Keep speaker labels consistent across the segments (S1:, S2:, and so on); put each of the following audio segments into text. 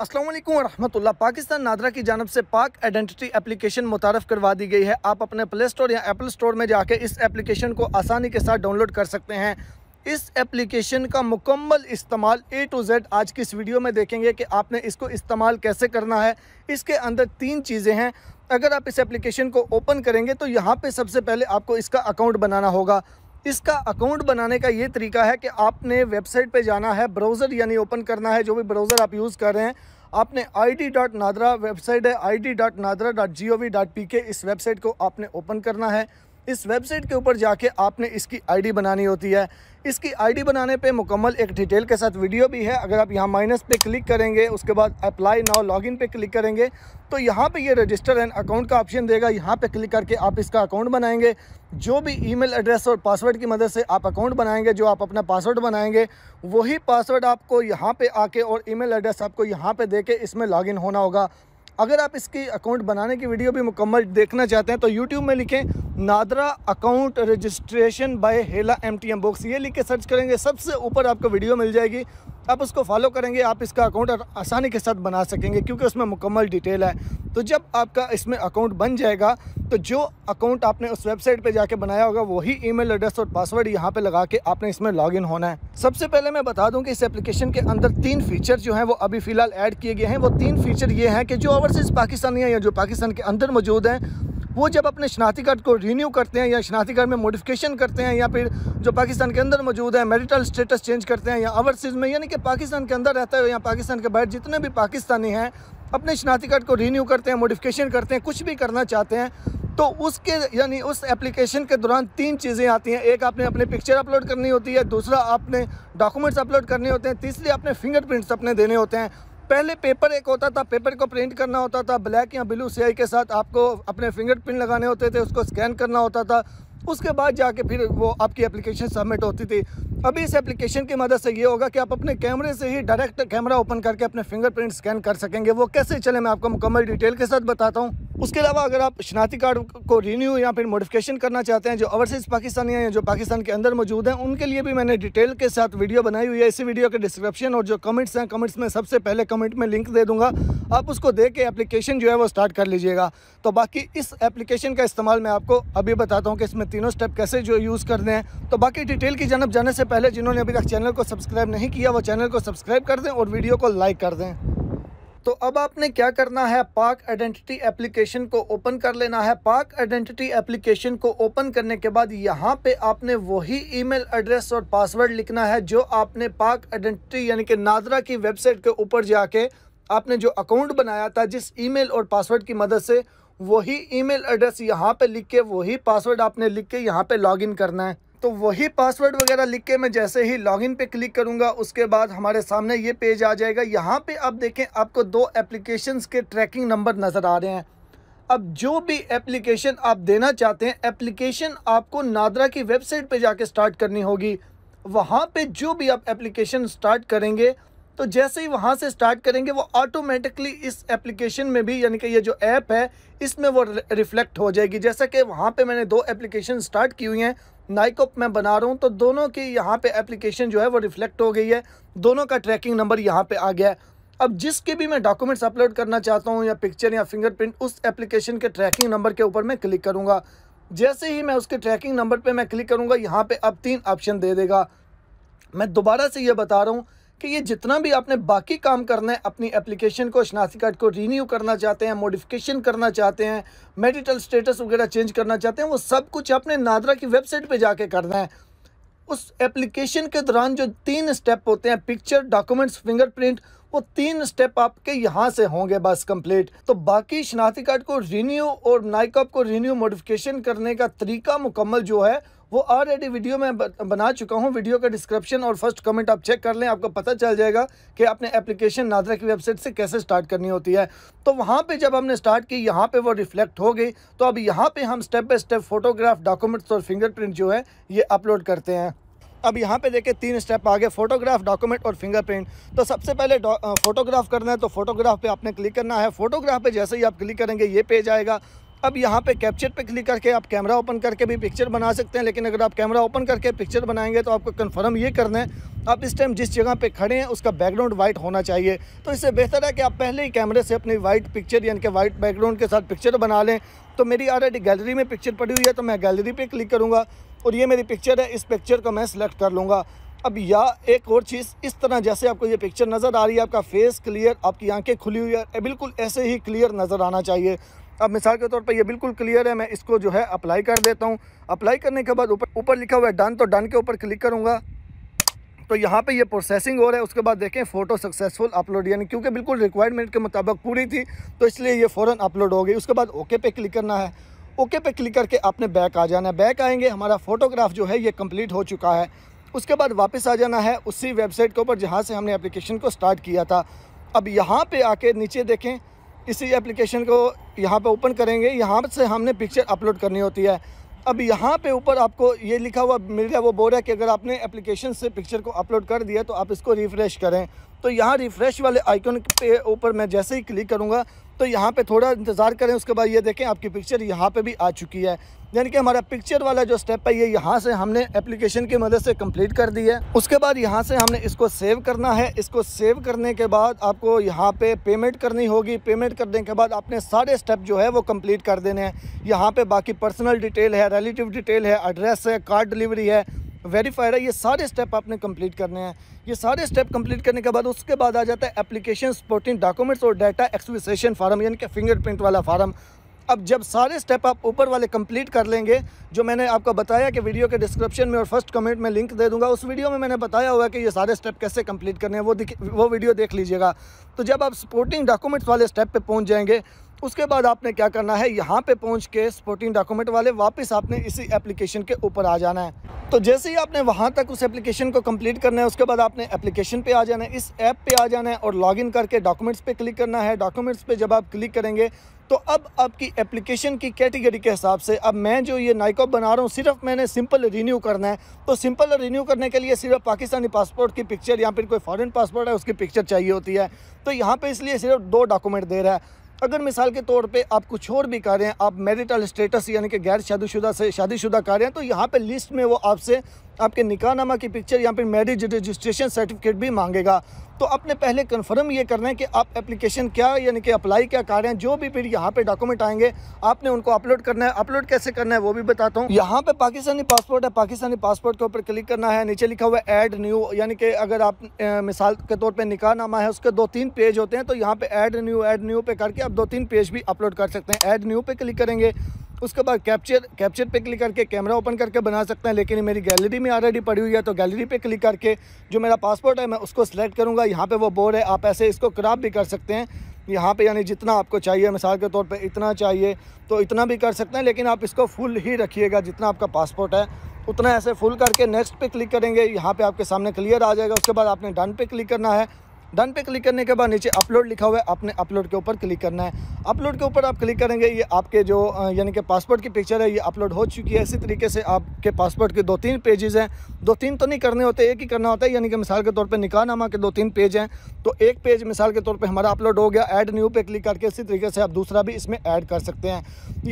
S1: असलम वरहमल पाकिस्तान नादरा की जानब से पाक आइडेंटिटी एप्लीकेशन मुतारफ़ करवा दी गई है आप अपने प्ले स्टोर या एप्पल स्टोर में जाके इस एप्लीकेशन को आसानी के साथ डाउनलोड कर सकते हैं इस एप्लीकेशन का मुकम्मल इस्तेमाल ए टू ज़ेड आज की इस वीडियो में देखेंगे कि आपने इसको इस्तेमाल कैसे करना है इसके अंदर तीन चीज़ें हैं अगर आप इस एप्लीकेशन को ओपन करेंगे तो यहाँ पे सबसे पहले आपको इसका अकाउंट बनाना होगा इसका अकाउंट बनाने का ये तरीका है कि आपने वेबसाइट पे जाना है ब्राउज़र यानी ओपन करना है जो भी ब्राउज़र आप यूज़ कर रहे हैं आपने I D dot NADRA website है I D dot NADRA dot G O V dot P K इस वेबसाइट को आपने ओपन करना है इस वेबसाइट के ऊपर जाके आपने इसकी आईडी बनानी होती है इसकी आईडी बनाने पे मुकम्मल एक डिटेल के साथ वीडियो भी है अगर आप यहाँ माइनस पे क्लिक करेंगे उसके बाद अप्लाई नाउ लॉगिन पे क्लिक करेंगे तो यहाँ पे ये रजिस्टर एंड अकाउंट का ऑप्शन देगा यहाँ पे क्लिक करके आप इसका अकाउंट बनाएंगे जो भी ईमेल एड्रेस और पासवर्ड की मदद से आप अकाउंट बनाएंगे जो आप अपना पासवर्ड बनाएंगे वही पासवर्ड आपको यहाँ पर आके और ई एड्रेस आपको यहाँ पर दे इसमें लॉगिन होना होगा अगर आप इसकी अकाउंट बनाने की वीडियो भी मुकम्मल देखना चाहते हैं तो यूट्यूब में लिखें नादरा अकाउंट रजिस्ट्रेशन बाय हेला एम टी एम बॉक्स ये लिख के सर्च करेंगे सबसे ऊपर आपको वीडियो मिल जाएगी आप उसको फॉलो करेंगे आप इसका अकाउंट आसानी के साथ बना सकेंगे क्योंकि उसमें मुकम्मल डिटेल है तो जब आपका इसमें अकाउंट बन जाएगा तो जो अकाउंट आपने उस वेबसाइट पे जाके बनाया होगा वही ईमेल एड्रेस और पासवर्ड यहाँ पे लगा के आपने इसमें लॉगिन होना है सबसे पहले मैं बता दूं कि इस एप्लीकेशन के अंदर तीन फीचर जो हैं वो अभी फिलहाल ऐड किए गए हैं वो तीन फीचर ये हैं कि जो ओवरसीज़ पाकिस्तानी हैं या जो पाकिस्तान के अंदर मौजूद हैं वो जब अपने शनाती कार्ड को रीन्यू करते हैं या शनाती कार्ड में मॉडिफिकेशन करते हैं या फिर जो पाकिस्तान के अंदर मौजूद है मेरिटल स्टेटस चेंज करते हैं या ओवरसीज़ में यानी कि पाकिस्तान के अंदर रहता है या पाकिस्तान के बाहर जितने भी पाकिस्तानी हैं अपने शनाती कार्ड को रीन्यू करते हैं मोडिफिकेशन करते हैं कुछ भी करना चाहते हैं तो उसके यानी उस एप्लीकेशन के दौरान तीन चीज़ें आती हैं एक आपने अपने पिक्चर अपलोड करनी होती है दूसरा आपने डॉक्यूमेंट्स अपलोड करने होते हैं तीसरी आपने फिंगरप्रिंट्स अपने देने होते हैं पहले पेपर एक होता था पेपर को प्रिंट करना होता था ब्लैक या ब्लू स्याही के साथ आपको अपने फिंगरप्रिंट लगाने होते थे उसको स्कैन करना होता था उसके बाद जाके फिर वो आपकी एप्लीकेशन सबमिट होती थी अभी इस एप्लीकेशन की मदद से ये होगा कि आप अपने कैमरे से ही डायरेक्ट कैमरा ओपन करके अपने फिंगरप्रिंट स्कैन कर सकेंगे वो कैसे चले मैं आपको मुकम्मल डिटेल के साथ बताता हूँ उसके अलावा अगर आप शनाती कार्ड को रिन्यू या फिर मॉडिफिकेशन करना चाहते हैं जो ओवरसीज़ पाकिस्तानी हैं जो पाकिस्तान के अंदर मौजूद हैं उनके लिए भी मैंने डिटेल के साथ वीडियो बनाई हुई है इसी वीडियो के डिस्क्रिप्शन और जो कमेंट्स हैं कमेंट्स में सबसे पहले कमेंट में लिंक दे दूँगा आप उसको दे के एप्लीकेशन जो है वो स्टार्ट कर लीजिएगा तो बाकी इस एप्लीकेशन का इस्तेमाल मैं आपको अभी बताता हूँ कि इसमें तीनों स्टेप कैसे जो यूज़ करने हैं तो बाकी डिटेल की जानब जाने से पहले जिन्होंने अभी तक चैनल को सब्सक्राइब नहीं किया वो चैनल को सब्सक्राइब कर दें और वीडियो को लाइक कर दें तो अब आपने क्या करना है पाक आइडेंटिटी एप्लीकेशन को ओपन कर लेना है पाक आइडेंटिटी एप्लीकेशन को ओपन करने के बाद यहाँ पे आपने वही ईमेल एड्रेस और पासवर्ड लिखना है जो आपने पाक आइडेंटिटी यानी कि नादरा की वेबसाइट के ऊपर जाके आपने जो अकाउंट बनाया था जिस ईमेल और पासवर्ड की मदद से वही ईमेल एड्रेस यहाँ पे लिख के वही पासवर्ड आपने लिख के यहाँ पे लॉगिन करना है तो वही पासवर्ड वगैरह लिख के मैं जैसे ही लॉगिन पे क्लिक करूंगा उसके बाद हमारे सामने ये पेज आ जाएगा यहाँ पे आप देखें आपको दो एप्लीकेशंस के ट्रैकिंग नंबर नज़र आ रहे हैं अब जो भी एप्लीकेशन आप देना चाहते हैं एप्लीकेशन आपको नादरा की वेबसाइट पे जाके स्टार्ट करनी होगी वहाँ पे जो भी आप एप्लीकेशन स्टार्ट करेंगे तो जैसे ही वहाँ से स्टार्ट करेंगे वो ऑटोमेटिकली इस एप्लीकेशन में भी यानी कि ये जो ऐप है इसमें वो रिफ्लेक्ट हो जाएगी जैसा कि वहाँ पे मैंने दो एप्लीकेशन स्टार्ट की हुई हैं नाइकोप मैं बना रहा हूँ तो दोनों की यहाँ पे एप्लीकेशन जो है वो रिफ्लेक्ट हो गई है दोनों का ट्रैकिंग नंबर यहाँ पर आ गया है अब जिसके भी मैं डॉक्यूमेंट्स अपलोड करना चाहता हूँ या पिक्चर या फिंगरप्रिंट उस एप्लीकेशन के ट्रैकिंग नंबर के ऊपर मैं क्लिक करूँगा जैसे ही मैं उसके ट्रैकिंग नंबर पर मैं क्लिक करूँगा यहाँ पर अब तीन ऑप्शन दे देगा मैं दोबारा से ये बता रहा हूँ कि ये जितना भी आपने बाकी काम करना है अपनी एप्लीकेशन को शनाख्ती कार्ड को रीन्यू करना चाहते हैं मॉडिफिकेशन करना चाहते हैं मेडिटल स्टेटस वगैरह चेंज करना चाहते हैं वो सब कुछ आपने नादरा की वेबसाइट पे जाके करना है उस एप्लीकेशन के दौरान जो तीन स्टेप होते हैं पिक्चर डॉक्यूमेंट्स फिंगरप्रिंट वो तीन स्टेप आपके यहाँ से होंगे बस कंप्लीट तो बाकी शनाख्ती कार्ड को रीन्यू और नाइकअप को रीन्यू मॉडिफिकेशन करने का तरीका मुकम्मल जो है वो ऑलरेडी वीडियो में बना चुका हूँ वीडियो का डिस्क्रिप्शन और फर्स्ट कमेंट आप चेक कर लें आपको पता चल जाएगा कि आपने एप्लीकेशन नादरा की वेबसाइट से कैसे स्टार्ट करनी होती है तो वहाँ पर जब हमने स्टार्ट की यहाँ पर वो रिफ्लेक्ट हो गई तो अब यहाँ पर हम step by step photograph documents और फिंगरप्रिंट जो है ये अपलोड करते हैं अब यहाँ पे देखें तीन स्टेप आ गए फोटोग्राफ डॉक्यूमेंट और फिंगरप्रिंट तो सबसे पहले फोटोग्राफ करना है तो फोटोग्राफ पे आपने क्लिक करना है फोटोग्राफ पे जैसे ही आप क्लिक करेंगे ये पेज आएगा अब यहाँ पे कैप्चर पे क्लिक करके आप कैमरा ओपन करके भी पिक्चर बना सकते हैं लेकिन अगर आप कैमरा ओपन करके पिक्चर बनाएंगे तो आपको कंफर्म ये करना है आप इस टाइम जिस जगह पे खड़े हैं उसका बैकग्राउंड वाइट होना चाहिए तो इससे बेहतर है कि आप पहले ही कैमरे से अपनी वाइट पिक्चर यानी कि वाइट बैकग्राउंड के साथ पिक्चर बना लें तो मेरी ऑलरेडी गैलरी में पिक्चर पड़ी हुई है तो मैं गैलरी पर क्लिक करूँगा और ये मेरी पिक्चर है इस पिक्चर को मैं सिलेक्ट कर लूँगा अब या एक और चीज़ इस तरह जैसे आपको ये पिक्चर नज़र आ रही है आपका फेस क्लियर आपकी आंखें खुली हुई है बिल्कुल ऐसे ही क्लियर नज़र आना चाहिए अब मिसाल के तौर पर ये बिल्कुल क्लियर है मैं इसको जो है अप्लाई कर देता हूँ अप्लाई करने के बाद ऊपर ऊपर लिखा हुआ है डन तो डन के ऊपर क्लिक करूँगा तो यहाँ पे ये प्रोसेसिंग हो रहा है उसके बाद देखें फ़ोटो सक्सेसफुल अपलोड यानी क्योंकि बिल्कुल रिक्वायरमेंट के मुताबिक पूरी थी तो इसलिए ये फ़ौरन अपलोड हो गई उसके बाद ओके पे क्लिक करना है ओके पे क्लिक करके आपने बैक आ जाना है बैक आएंगे हमारा फोटोग्राफ जो है ये कम्प्लीट हो चुका है उसके बाद वापस आ जाना है उसी वेबसाइट के ऊपर जहाँ से हमने अप्लीकेशन को स्टार्ट किया था अब यहाँ पर आके नीचे देखें इसी एप्लीकेशन को यहाँ पे ओपन करेंगे यहाँ से हमने पिक्चर अपलोड करनी होती है अब यहाँ पे ऊपर आपको ये लिखा हुआ मिल गया वो बोल रहा है कि अगर आपने एप्लीकेशन से पिक्चर को अपलोड कर दिया तो आप इसको रिफ़्रेश करें तो यहाँ रिफ़्रेश वाले आइकन पे ऊपर मैं जैसे ही क्लिक करूँगा तो यहाँ पे थोड़ा इंतज़ार करें उसके बाद ये देखें आपकी पिक्चर यहाँ पे भी आ चुकी है यानी कि हमारा पिक्चर वाला जो स्टेप है ये यहाँ से हमने एप्लीकेशन की मदद से कंप्लीट कर दी है उसके बाद यहाँ से हमने इसको सेव करना है इसको सेव करने के बाद आपको यहाँ पे पेमेंट करनी होगी पेमेंट करने के बाद आपने सारे स्टेप जो है वो कंप्लीट कर देने हैं यहाँ पे बाकी पर्सनल डिटेल है रिलेटिव डिटेल है एड्रेस है कार्ड डिलीवरी है वेरीफाइड है ये सारे स्टेप आपने कंप्लीट करने हैं ये सारे स्टेप कंप्लीट करने के बाद उसके बाद आ जाता है एप्लीकेशन सपोर्टिंग डॉक्यूमेंट्स और डाटा एक्सविसेशन फार्म यानी कि फिंगरप्रिंट वाला फार्म अब जब सारे स्टेप आप ऊपर वाले कंप्लीट कर लेंगे जो मैंने आपको बताया कि वीडियो के डिस्क्रिप्शन में और फर्स्ट कमेंट में लिंक दे दूंगा उस वीडियो में मैंने बताया हुआ कि ये सारे स्टेप कैसे कंप्लीट करने हैं वो वो वीडियो देख लीजिएगा तो जब आप सपोर्टिंग डॉक्यूमेंट्स वाले स्टेप पे पहुंच जाएंगे उसके बाद आपने क्या करना है यहाँ पे पहुँच के स्पोर्टिंग डॉक्यूमेंट वाले वापस आपने इसी एप्लीकेशन के ऊपर आ जाना है तो जैसे ही आपने वहाँ तक उस एप्लीकेशन को कंप्लीट करना है उसके बाद आपने एप्लीकेशन पे आ जाना है इस ऐप पे आ जाना है और लॉगिन करके डॉक्यूमेंट्स पे क्लिक करना है डॉक्यूमेंट्स पे जब आप क्लिक करेंगे तो अब आपकी एप्लीकेशन की कैटेगरी के हिसाब से अब मैं जो ये नाइकॉप बना रहा हूँ सिर्फ मैंने सिंपल रिन्यू करना है तो सिंपल रिन्यू करने के लिए सिर्फ पाकिस्तानी पासपोर्ट की पिक्चर या फिर कोई फॉरेन पासपोर्ट है उसकी पिक्चर चाहिए होती है तो यहाँ पर इसलिए सिर्फ दो डॉक्यूमेंट दे रहा है अगर मिसाल के तौर पे आप कुछ और भी कर रहे हैं आप मैरिटल स्टेटस यानी कि गैर शादीशुदा से शादीशुदा कर रहे हैं तो यहाँ पे लिस्ट में वो आपसे आपके निका नामा की पिक्चर या फिर मैरिज रजिस्ट्रेशन सर्टिफिकेट भी मांगेगा तो आपने पहले कन्फर्म ये करना है कि आप एप्लीकेशन क्या यानी कि अप्लाई क्या कर रहे हैं जो भी फिर यहाँ पे डॉक्यूमेंट आएंगे आपने उनको अपलोड करना है अपलोड कैसे करना है वो भी बताता हूँ यहाँ पे पाकिस्तानी पासपोर्ट है पाकिस्तानी पासपोर्ट के ऊपर क्लिक करना है नीचे लिखा हुआ है ऐड न्यू यानी कि अगर आप ए, मिसाल के तौर पर निकाह नामा है उसके दो तीन पेज होते हैं तो यहाँ पे एड न्यू एड न्यू पे करके आप दो तीन पेज भी अपलोड कर सकते हैं ऐड न्यू पे क्लिक करेंगे उसके बाद कैप्चर कैप्चर पे क्लिक करके कैमरा ओपन करके बना सकते हैं लेकिन मेरी गैलरी में ऑलरेडी पड़ी हुई है तो गैलरी पे क्लिक करके जो मेरा पासपोर्ट है मैं उसको सिलेक्ट करूँगा यहाँ पे वो बोर्ड है आप ऐसे इसको क्राप भी कर सकते हैं यहाँ पे यानी जितना आपको चाहिए मिसाल के तौर पर इतना चाहिए तो इतना भी कर सकते हैं लेकिन आप इसको फुल ही रखिएगा जितना आपका पासपोर्ट है उतना ऐसे फुल करके नेक्स्ट पर क्लिक करेंगे यहाँ पर आपके सामने क्लियर आ जाएगा उसके बाद आपने डन पे क्लिक करना है डन पे क्लिक करने के बाद नीचे अपलोड लिखा हुआ है आपने अपलोड के ऊपर क्लिक करना है अपलोड के ऊपर आप क्लिक करेंगे ये आपके जो यानी कि पासपोर्ट की पिक्चर है ये अपलोड हो चुकी है इसी तरीके से आपके पासपोर्ट के दो तीन पेजेस हैं दो तीन तो नहीं करने होते एक ही करना होता है यानी कि मिसाल के तौर पर निकाहनामा के दो तीन पेज हैं तो एक पेज मिसाल के तौर पर हमारा अपलोड हो गया एड न्यू पे क्लिक करके इसी तरीके से आप दूसरा भी इसमें ऐड कर सकते हैं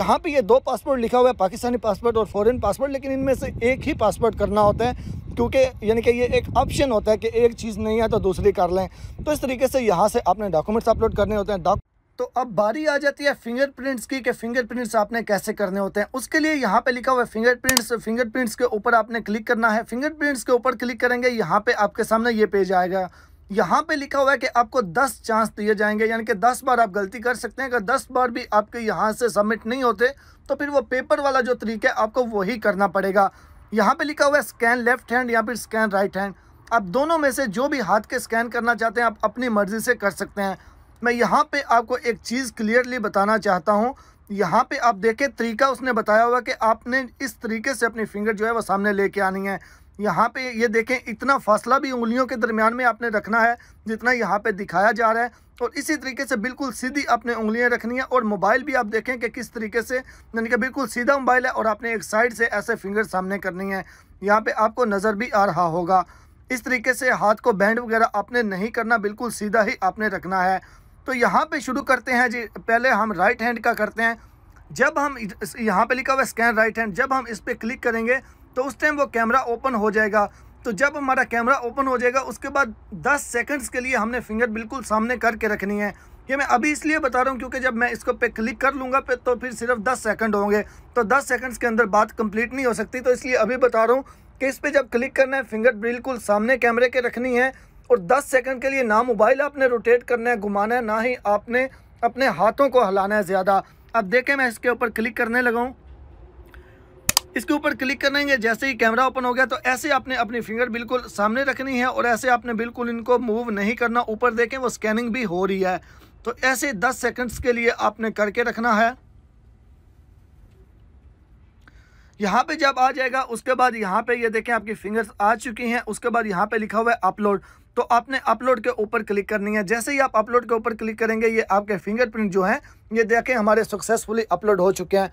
S1: यहाँ पर ये दो पासपोर्ट लिखा हुआ है पाकिस्तानी पासपोर्ट और फॉरन पासपोर्ट लेकिन इनमें से एक ही पासपोर्ट करना होता है क्योंकि यानी कि ये एक ऑप्शन होता है कि एक चीज़ नहीं है तो दूसरी कर लें तो इस तरीके से यहाँ से आपने डॉक्यूमेंट्स अपलोड करने होते हैं तो अब बारी आ जाती है फिंगरप्रिंट्स की कि फिंगरप्रिंट्स आपने कैसे करने होते हैं उसके लिए यहाँ पे लिखा हुआ है फिंगरप्रिंट्स फिंगरप्रिंट्स के ऊपर आपने क्लिक करना है फिंगरप्रिंट्स के ऊपर क्लिक करेंगे यहाँ पे आपके सामने ये पेज आएगा यहाँ पे लिखा हुआ है कि आपको 10 चांस दिए जाएंगे यानी कि 10 बार आप गलती कर सकते हैं अगर 10 बार भी आपके यहाँ से सबमिट नहीं होते तो फिर वो पेपर वाला जो तरीका है आपको वही करना पड़ेगा यहाँ पे लिखा हुआ है स्कैन लेफ्ट हैंड या फिर स्कैन राइट हैंड आप दोनों में से जो भी हाथ के स्कैन करना चाहते हैं आप अपनी मर्ज़ी से कर सकते हैं मैं यहाँ पे आपको एक चीज़ क्लियरली बताना चाहता हूँ यहाँ पे आप देखें तरीका उसने बताया हुआ कि आपने इस तरीके से अपनी फिंगर जो है वो सामने लेके आनी है यहाँ पे ये देखें इतना फासला भी उंगलियों के दरमियान में आपने रखना है जितना यहाँ पे दिखाया जा रहा है और इसी तरीके से बिल्कुल सीधी आपने उंगलियाँ रखनी है और मोबाइल भी आप देखें कि किस तरीके से यानी कि बिल्कुल सीधा मोबाइल है और आपने एक साइड से ऐसे फिंगर सामने करनी है यहाँ पर आपको नज़र भी आ रहा होगा इस तरीके से हाथ को बैंड वगैरह आपने नहीं करना बिल्कुल सीधा ही आपने रखना है तो यहाँ पर शुरू करते हैं जी पहले हम राइट हैंड का करते हैं जब हम यहाँ पे लिखा हुआ स्कैन राइट हैंड जब हम इस पर क्लिक करेंगे तो उस टाइम वो कैमरा ओपन हो जाएगा तो जब हमारा कैमरा ओपन हो जाएगा उसके बाद 10 सेकंड्स के लिए हमने फिंगर बिल्कुल सामने करके रखनी है ये मैं अभी इसलिए बता रहा हूँ क्योंकि जब मैं इसको पे क्लिक कर लूँगा पे तो फिर सिर्फ 10 सेकंड होंगे तो 10 सेकंड्स के अंदर बात कंप्लीट नहीं हो सकती तो इसलिए अभी बता रहा हूँ कि इस पर जब क्लिक करना है फिंगर बिल्कुल सामने कैमरे के रखनी है और दस सेकेंड के लिए ना मोबाइल आपने रोटेट करना है घुमाना है ना ही आपने अपने हाथों को हलाना है ज़्यादा अब देखें मैं इसके ऊपर क्लिक करने लगाऊँ इसके ऊपर क्लिक करेंगे जैसे ही कैमरा ओपन हो गया तो ऐसे आपने अपनी फिंगर बिल्कुल सामने रखनी है और ऐसे आपने बिल्कुल इनको मूव नहीं करना ऊपर देखें वो स्कैनिंग भी हो रही है तो ऐसे 10 सेकंड्स के लिए आपने करके रखना है यहाँ पे जब आ जाएगा उसके बाद यहाँ पे ये यह देखें आपकी फिंगर्स आ चुकी हैं उसके बाद यहाँ पे लिखा हुआ है अपलोड तो आपने अपलोड के ऊपर क्लिक करनी है जैसे ही आप अपलोड के ऊपर क्लिक करेंगे ये आपके फिंगरप्रिंट जो हैं ये देखें हमारे सक्सेसफुली अपलोड हो चुके हैं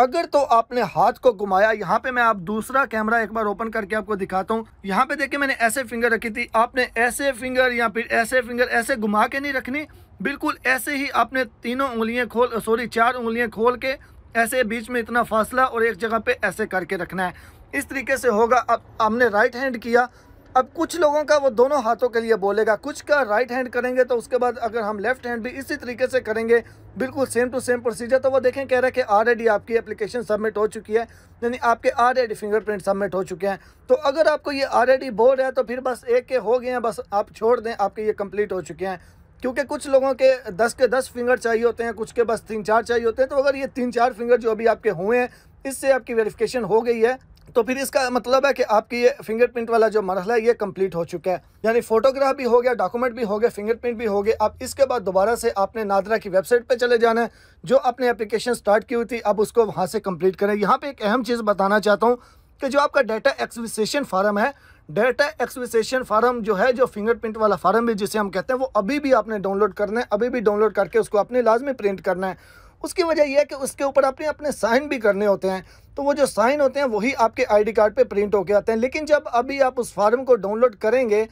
S1: अगर तो आपने हाथ को घुमाया यहाँ पे मैं आप दूसरा कैमरा एक बार ओपन करके आपको दिखाता हूँ यहाँ पे देखिए मैंने ऐसे फिंगर रखी थी आपने ऐसे फिंगर या फिर ऐसे फिंगर ऐसे घुमा के नहीं रखनी बिल्कुल ऐसे ही आपने तीनों उंगलियाँ खोल सॉरी चार उंगलियाँ खोल के ऐसे बीच में इतना फासला और एक जगह पे ऐसे करके रखना है इस तरीके से होगा अब आपने राइट हैंड किया अब कुछ लोगों का वो दोनों हाथों के लिए बोलेगा कुछ का राइट हैंड करेंगे तो उसके बाद अगर हम लेफ्ट हैंड भी इसी तरीके से करेंगे बिल्कुल सेम टू सेम प्रोसीजर तो वो देखें कह रहा है कि ऑलरेडी आपकी एप्लीकेशन सबमिट हो चुकी है यानी आपके ऑलरेडी फिंगरप्रिंट सबमिट हो चुके हैं तो अगर आपको ये ऑलरेडी बोल रहा है तो फिर बस एक के हो गए हैं बस आप छोड़ दें आपके ये कम्प्लीट हो चुके हैं क्योंकि कुछ लोगों के दस के दस फिंगर चाहिए होते हैं कुछ के बस तीन चार चाहिए होते हैं तो अगर ये तीन चार फिंगर जो अभी आपके हुए हैं इससे आपकी वेरिफिकेशन हो गई है तो फिर इसका मतलब है कि आपकी ये फिंगरप्रिंट वाला जो मरहला है ये कंप्लीट हो चुका है यानी फोटोग्राफ भी हो गया डॉक्यूमेंट भी हो गया फिंगरप्रिंट भी हो गया अब इसके बाद दोबारा से आपने नादरा की वेबसाइट पे चले जाना है जो आपने एप्लीकेशन स्टार्ट की हुई थी अब उसको वहाँ से कम्प्लीट करें यहाँ पर एक अहम चीज़ बताना चाहता हूँ कि जो आपका डाटा एक्सविसेशन फार्म है डाटा एक्सविसेशन फार्म जो है जो फिंगरप्रिंट वाला फार्म भी जिसे हम कहते हैं वो अभी भी आपने डाउनलोड करना है अभी भी डाउनलोड करके उसको अपने लाजमी प्रिंट करना है उसकी वजह यह है कि उसके ऊपर आपने अपने साइन भी करने होते हैं तो वो जो साइन होते हैं वही आपके आईडी कार्ड पे प्रिंट होके आते हैं लेकिन जब अभी आप उस फार्म को डाउनलोड करेंगे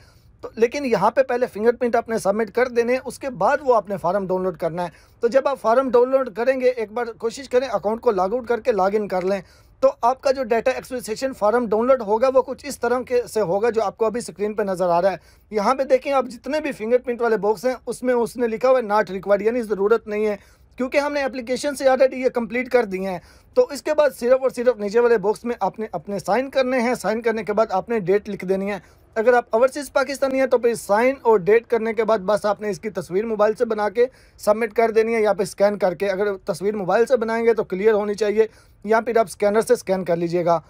S1: तो लेकिन यहाँ पे पहले फिंगरप्रिंट आपने सबमिट कर देने हैं उसके बाद वो आपने फार्म डाउनलोड करना है तो जब आप फार्म डाउनलोड करेंगे एक बार कोशिश करें अकाउंट को लॉग आउट करके लॉग इन कर लें तो आपका जो डाटा एक्सप्रेसेशन फार्म डाउनलोड होगा वो कुछ इस तरह के से होगा जो आपको अभी स्क्रीन पे नज़र आ रहा है यहाँ पे देखें आप जितने भी फिंगरप्रिंट वाले बॉक्स हैं उसमें उसने लिखा हुआ है नॉट रिक्वायर्ड यानी ज़रूरत नहीं है क्योंकि हमने एप्लीकेशन से ऑलरेडी ये कंप्लीट कर दिए हैं तो इसके बाद सिर्फ और सिर्फ नीचे वाले बॉक्स में आपने अपने साइन करने हैं साइन करने के बाद आपने डेट लिख देनी है अगर आप ओवरसीज़ पाकिस्तानी हैं तो फिर साइन और डेट करने के बाद बस आपने इसकी तस्वीर मोबाइल से बना के सबमिट कर देनी है या फिर स्कैन करके अगर तस्वीर मोबाइल से बनाएंगे तो क्लियर होनी चाहिए या फिर आप स्कैनर से स्कैन कर लीजिएगा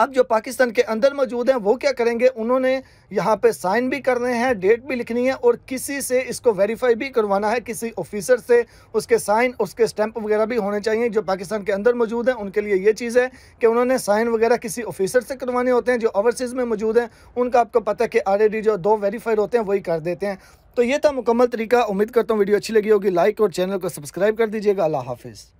S1: अब जो पाकिस्तान के अंदर मौजूद हैं वो क्या करेंगे उन्होंने यहाँ पे साइन भी करने हैं डेट भी लिखनी है और किसी से इसको वेरीफाई भी करवाना है किसी ऑफिसर से उसके साइन उसके स्टैंप वगैरह भी होने चाहिए जो पाकिस्तान के अंदर मौजूद हैं उनके लिए ये चीज़ है कि उन्होंने साइन वगैरह किसी ऑफिसर से करवाने होते हैं जो ओवरसीज़ में मौजूद हैं उनका आपको पता है कि आलरेडी जो दो वेरीफाइड होते हैं वही कर देते हैं तो ये था मुकम्मल तरीका उम्मीद करता हूँ वीडियो अच्छी लगी होगी लाइक और चैनल को सब्सक्राइब कर दीजिएगा अल्लाह हाफिज़